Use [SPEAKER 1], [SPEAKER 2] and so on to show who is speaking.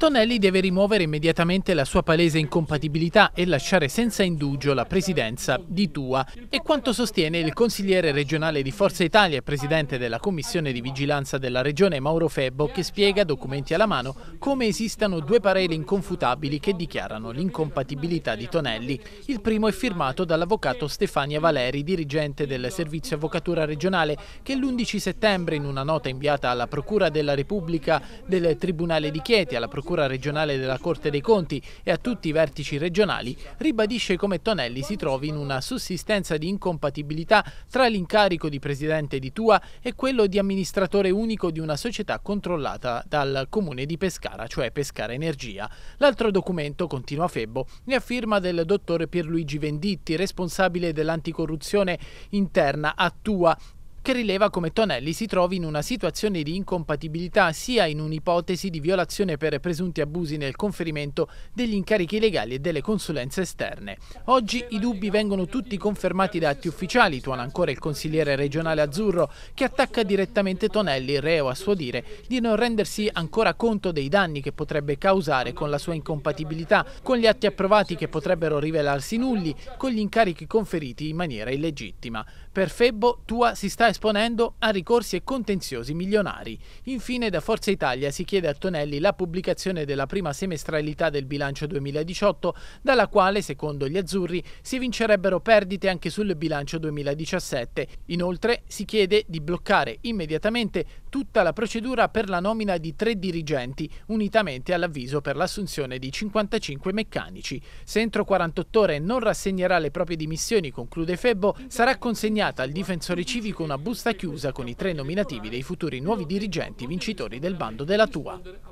[SPEAKER 1] Tonelli deve rimuovere immediatamente la sua palese incompatibilità e lasciare senza indugio la presidenza di Tua. E quanto sostiene il consigliere regionale di Forza Italia e presidente della commissione di vigilanza della regione Mauro Febbo che spiega, documenti alla mano, come esistano due pareri inconfutabili che dichiarano l'incompatibilità di Tonelli. Il primo è firmato dall'avvocato Stefania Valeri, dirigente del servizio avvocatura regionale, che l'11 settembre in una nota inviata alla Procura della Repubblica del Tribunale di Chieti, alla Procura procura regionale della Corte dei Conti e a tutti i vertici regionali, ribadisce come Tonelli si trovi in una sussistenza di incompatibilità tra l'incarico di presidente di Tua e quello di amministratore unico di una società controllata dal comune di Pescara, cioè Pescara Energia. L'altro documento, continua Febbo, ne affirma del dottor Pierluigi Venditti, responsabile dell'anticorruzione interna a Tua che rileva come Tonelli si trovi in una situazione di incompatibilità sia in un'ipotesi di violazione per presunti abusi nel conferimento degli incarichi legali e delle consulenze esterne. Oggi i dubbi vengono tutti confermati da atti ufficiali, tuona ancora il consigliere regionale Azzurro, che attacca direttamente Tonelli, reo a suo dire, di non rendersi ancora conto dei danni che potrebbe causare con la sua incompatibilità, con gli atti approvati che potrebbero rivelarsi nulli, con gli incarichi conferiti in maniera illegittima. Per Febbo, Tua si sta esponendo a ricorsi e contenziosi milionari. Infine da Forza Italia si chiede a Tonelli la pubblicazione della prima semestralità del bilancio 2018, dalla quale, secondo gli azzurri, si vincerebbero perdite anche sul bilancio 2017. Inoltre si chiede di bloccare immediatamente tutta la procedura per la nomina di tre dirigenti, unitamente all'avviso per l'assunzione di 55 meccanici. Se entro 48 ore non rassegnerà le proprie dimissioni, conclude Febbo, sarà consegnata al difensore civico una busta chiusa con i tre nominativi dei futuri nuovi dirigenti vincitori del bando della Tua.